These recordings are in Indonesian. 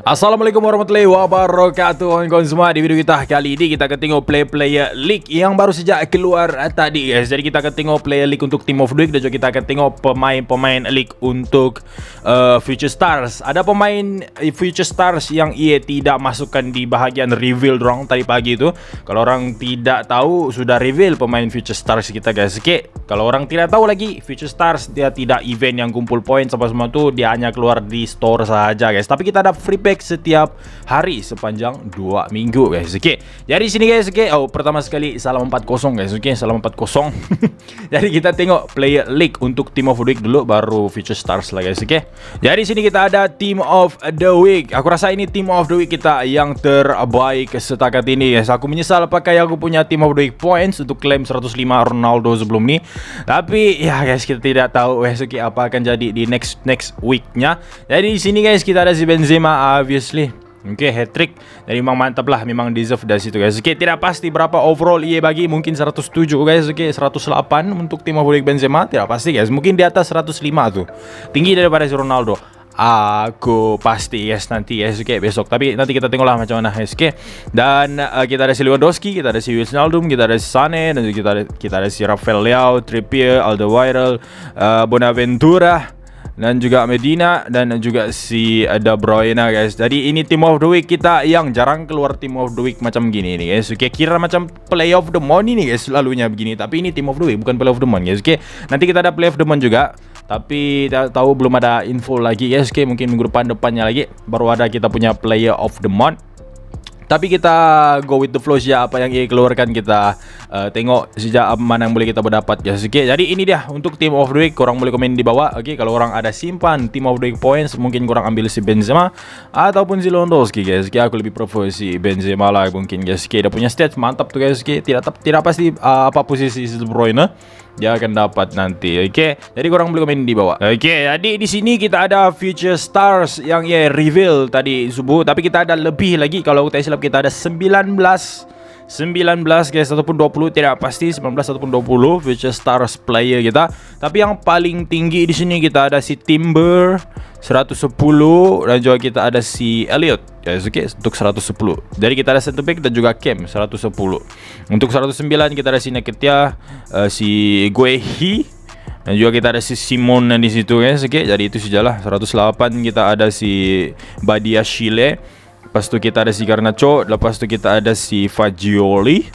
Assalamualaikum warahmatullahi wabarakatuh Kawan-kawan semua Di video kita kali ini Kita akan tengok player-player League Yang baru saja keluar eh, tadi guys Jadi kita akan tengok player League untuk Team of the Dan juga kita akan tengok pemain-pemain League untuk uh, Future Stars Ada pemain eh, Future Stars yang ia tidak masukkan di bahagian reveal dorong tadi pagi itu Kalau orang tidak tahu Sudah reveal pemain Future Stars kita guys Oke okay. Kalau orang tidak tahu lagi Future Stars dia tidak event yang kumpul poin Sama semua itu Dia hanya keluar di store saja guys Tapi kita ada free setiap hari sepanjang 2 minggu guys oke okay. jadi sini guys oke okay. oh pertama sekali salam 40 guys oke okay. salam 40 jadi kita tengok player league untuk team of the week dulu baru future stars lah guys oke okay. jadi sini kita ada team of the week aku rasa ini team of the week kita yang terbaik setakat ini guys aku menyesal pakai aku punya team of the week points untuk klaim 105 Ronaldo sebelum ini tapi ya guys kita tidak tahu guys oke okay, apa akan jadi di next next weeknya jadi di sini guys kita ada si Benzema obviously. Oke, okay, hat-trick dari memang mantap lah, memang deserve dari situ guys. Oke, okay, tidak pasti berapa overall ia e bagi, mungkin 107 guys. Oke, okay, 108 untuk tim favorit Benzema, tidak pasti guys. Mungkin di atas 105 tuh. Tinggi daripada si Ronaldo. Aku pasti yes nanti yes oke okay, besok tapi nanti kita tengoklah macam mana yes, oke okay. dan eh, kita ada si Lewandowski kita ada si Wijnaldum kita ada si Sane dan kita ada, kita ada si Rafael Leao Trippier Alderweireld uh, Bonaventura dan juga Medina dan juga si ada eh, Bruyne guys. Jadi ini team of the week kita yang jarang keluar team of the week macam gini nih guys. Oke, kira macam play of the month ini guys selalunya begini, tapi ini team of the week bukan play of the month guys. Oke, nanti kita ada play of the month juga tapi tak tahu belum ada info lagi guys oke mungkin minggu depan depannya lagi baru ada kita punya player of the month tapi kita go with the flow saja apa yang ia keluarkan kita uh, tengok sejak mana yang boleh kita dapat ya sikit. Jadi ini dia untuk team of the week. Korang boleh komen di bawah. Okey kalau orang ada simpan team of the week points mungkin korang ambil si Benzema ataupun si Lewandowski guys. Okay, aku lebih prefer si Benzema lah mungkin guys. Okay, dia punya stats mantap tuh guys. Okay, tidak tidak pasti uh, apa posisi si De Bruyne dia akan dapat nanti. Oke, Jadi korang boleh komen di bawah. Oke, jadi di sini kita ada future stars yang ya reveal tadi subuh tapi kita ada lebih lagi kalau kita tak kita ada 19 19 guys ataupun 20 tidak pasti 19 ataupun 20 future stars player kita tapi yang paling tinggi di sini kita ada si Timber 110 dan juga kita ada si Elliot ya yes, oke okay, untuk 110 dari kita ada center back dan juga Cam 110 untuk 109 kita ada si Naketia uh, eh, si Guehi dan juga kita ada si Simon di situ guys oke okay? jadi itu sejalah 108 kita ada si Badia Chile Lepas tu kita ada si Garnacho Lepas tu kita ada si Fagioli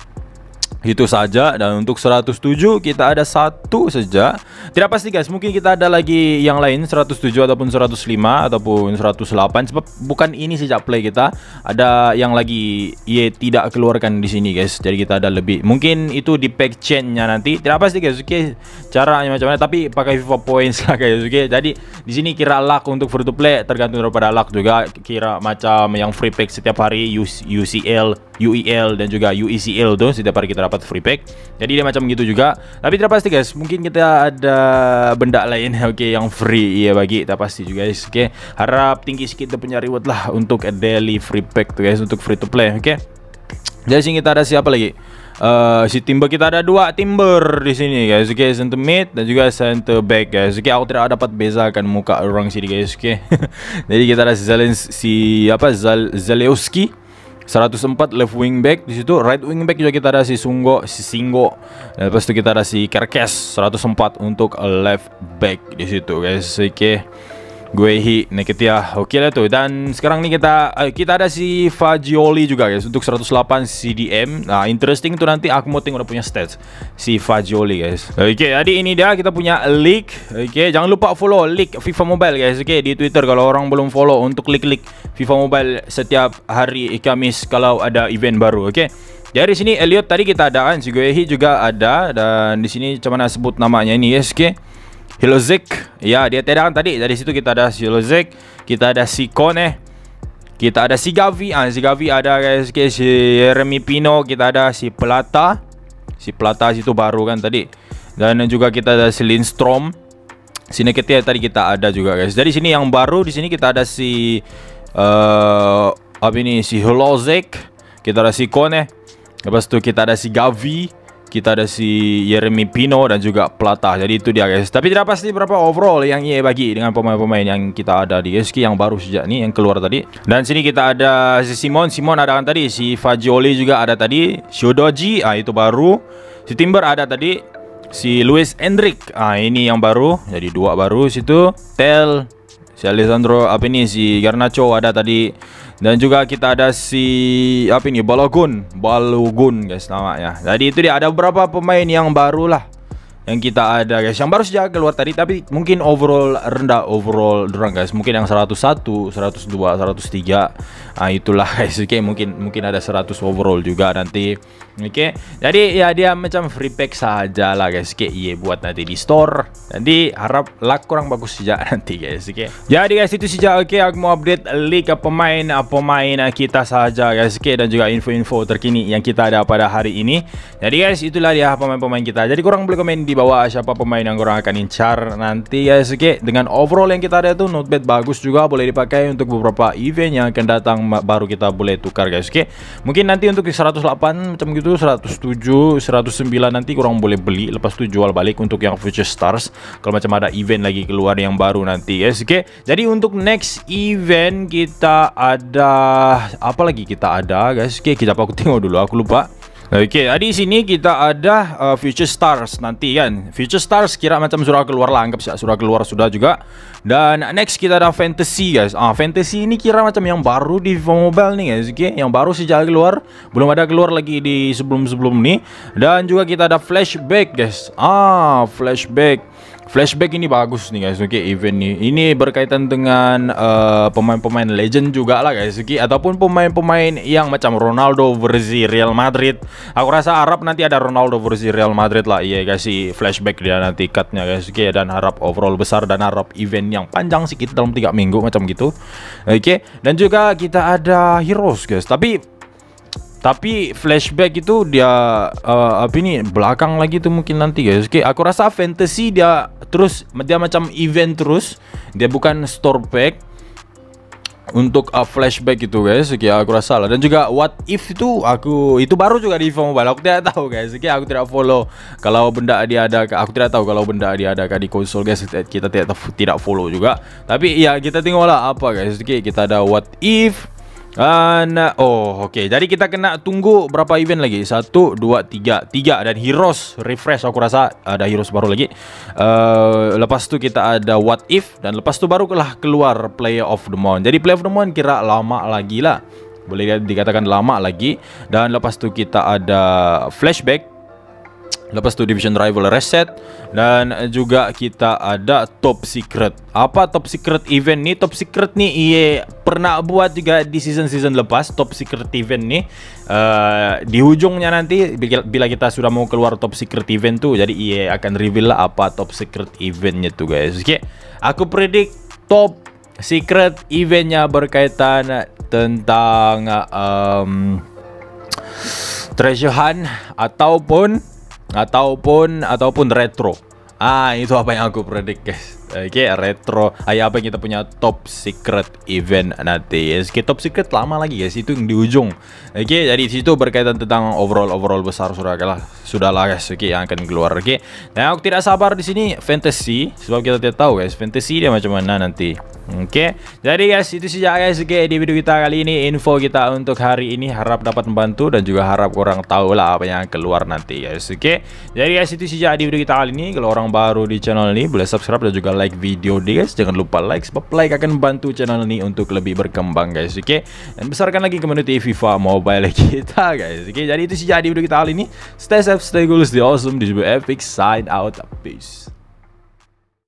itu saja dan untuk 107 kita ada satu saja tidak pasti guys mungkin kita ada lagi yang lain 107 ataupun 105 ataupun 108 sebab bukan ini sejak play kita ada yang lagi ya tidak keluarkan di sini guys jadi kita ada lebih mungkin itu di pack chainnya nanti tidak pasti guys oke okay, caranya macam mana tapi pakai FIFA points lah guys oke jadi di sini kira luck untuk free to play tergantung daripada luck juga kira macam yang free pack setiap hari UCL UIL e dan juga UICL e tuh setiap hari kita dapat free pack. Jadi dia macam gitu juga. Tapi tidak pasti guys, mungkin kita ada benda lain oke okay, yang free ya bagi tak pasti juga guys. Oke, okay. harap tinggi sedikit punya reward lah untuk daily free pack tuh guys untuk free to play. Oke. Okay. Jadi sini kita ada siapa lagi? Uh, si timber kita ada dua timber di sini guys. Oke, okay, center mid dan juga center back guys. Oke, okay, aku tidak dapat bezakan muka orang sini guys. Oke. Okay. Jadi kita ada si Zalens si apa Zal Zalewski 104 left wing back di situ right wing back juga kita ada si Sunggo si Singo, dan lepas itu kita ada si Kerkes 104 untuk left back di situ guys oke okay. Gue Hi, ya. Oke lah tuh. Dan sekarang nih kita eh, kita ada si Fagioli juga guys untuk 108 CDM. Nah, interesting tuh nanti aku tengok udah punya stats si Fagioli guys. Oke, jadi ini dia kita punya leak. Oke, jangan lupa follow leak FIFA Mobile guys. Oke, di Twitter kalau orang belum follow untuk leak leak FIFA Mobile setiap hari Kamis kalau ada event baru. Oke. Dari sini Elliot tadi kita ada kan si Goehi juga ada dan di sini cuman sebut namanya ini yes, oke. Okay. Hilozik ya dia terang tadi dari situ kita ada Hilozik kita ada si Kone kita ada si Gavi ah si Gavi ada guys si Jeremy Pino kita ada si Pelata si Pelata situ baru kan tadi dan juga kita ada si Lindstrom sini kita tadi kita ada juga guys dari sini yang baru di sini kita ada si uh, apa ini si Holozek kita ada si Kone lepas itu kita ada si Gavi kita ada si Jeremy Pino dan juga Plata. Jadi itu dia guys. Tapi tidak pasti berapa overall yang ia bagi dengan pemain-pemain yang kita ada di SK yang baru sejak ini yang keluar tadi. Dan sini kita ada si Simon. Simon ada kan tadi. Si Fajoli juga ada tadi. Shodoji, ah itu baru. Si Timber ada tadi. Si Luis Hendrik, ah ini yang baru. Jadi dua baru situ. Tel si Alessandro apa ini si Garnacho ada tadi dan juga kita ada si apa ini Balogun Balogun guys namanya ya jadi itu dia ada beberapa pemain yang baru lah yang kita ada guys yang baru saja keluar tadi tapi mungkin overall rendah overall drang guys mungkin yang 101 102 103 nah, itulah guys oke okay, mungkin mungkin ada 100 overall juga nanti Oke, okay? jadi ya dia macam free pack saja lah guys. Oke, iya buat nanti di store. Nanti harap lah kurang bagus saja nanti guys. Oke. Okay? Jadi guys itu saja. Oke, aku mau update link pemain ah, pemain ah, kita saja guys. Oke, dan juga info-info terkini yang kita ada pada hari ini. Jadi guys, itulah dia pemain-pemain kita. Jadi kurang boleh komen di bawah siapa pemain yang kurang akan incar nanti guys. Oke, dengan overall yang kita ada tuh not bad bagus juga boleh dipakai untuk beberapa event yang akan datang baru kita boleh tukar guys. Oke. Mungkin nanti untuk 108 macam gitu itu 107, 109 nanti kurang boleh beli lepas itu jual balik untuk yang Future Stars kalau macam ada event lagi keluar yang baru nanti guys. Oke. Okay? Jadi untuk next event kita ada apa lagi kita ada guys? Oke, okay, kita aku tengok dulu aku lupa. Okey, di sini kita ada uh, Future Stars nanti kan. Future Stars kira macam surah keluar lah, anggap siap surah keluar sudah juga. Dan next kita ada Fantasy guys. Ah, Fantasy ini kira macam yang baru di mobile nih guys, okey. Yang baru sejak keluar, belum ada keluar lagi di sebelum-sebelum ni. Dan juga kita ada Flashback guys. Ah, Flashback flashback ini bagus nih guys Oke okay, event nih ini berkaitan dengan eh, pemain-pemain uh, legend juga lah guys Oke okay? ataupun pemain-pemain yang macam Ronaldo versi Real Madrid aku rasa harap nanti ada Ronaldo versi Real Madrid lah iya guys si flashback dia nanti cutnya guys Oke okay? dan harap overall besar dan harap event yang panjang sedikit dalam tiga minggu macam gitu Oke okay? dan juga kita ada Heroes guys tapi tapi flashback itu dia uh, apa ini belakang lagi tuh mungkin nanti guys oke okay, aku rasa fantasy dia terus dia macam event terus dia bukan store pack untuk uh, flashback itu guys oke okay, aku rasa lah dan juga what if itu aku itu baru juga di FIFA Mobile aku tidak tahu guys oke okay, aku tidak follow kalau benda dia ada aku tidak tahu kalau benda dia ada di konsol guys kita tidak tidak follow juga tapi ya kita tengoklah apa guys oke okay, kita ada what if Uh, ah, nah, oh ok Jadi kita kena tunggu Berapa event lagi Satu Dua Tiga Tiga Dan heroes Refresh aku rasa Ada heroes baru lagi uh, Lepas tu kita ada What if Dan lepas tu baru lah Keluar Play of the month Jadi Play of the month Kira lama lagi lah Boleh dikatakan lama lagi Dan lepas tu kita ada Flashback Lepas itu Division Rival Reset dan juga kita ada Top Secret. Apa Top Secret event nih? Top Secret nih EA pernah buat juga di season-season lepas Top Secret event nih. Eh, uh, di ujungnya nanti bila kita sudah mau keluar Top Secret event tu jadi EA akan reveal lah apa Top Secret eventnya tuh guys. Oke. Aku predik Top Secret eventnya berkaitan tentang um, treasure hunt ataupun ataupun ataupun retro. Ah, itu apa yang aku predik, guys. Oke, okay, retro. Ayo apa yang kita punya top secret event nanti. Oke, top secret lama lagi guys, itu yang di ujung. Oke, okay, jadi situ berkaitan tentang overall overall besar sudah sudah lah guys, oke yang akan keluar. Oke. Nah, aku tidak sabar di sini fantasy sebab kita tidak tahu guys, fantasy dia macam mana nanti. Oke, okay. jadi guys itu saja guys oke okay, di video kita kali ini info kita untuk hari ini harap dapat membantu dan juga harap orang tahu lah apa yang keluar nanti guys oke. Okay. Jadi guys itu saja di video kita kali ini kalau orang baru di channel ini boleh subscribe dan juga like video deh guys Jangan lupa like sebab like akan membantu channel ini untuk lebih berkembang guys oke okay? Dan besarkan lagi community FIFA Mobile kita guys Oke okay? jadi itu sih jadi video kita kali ini Stay safe, stay cool, stay awesome Di Epic, sign out, peace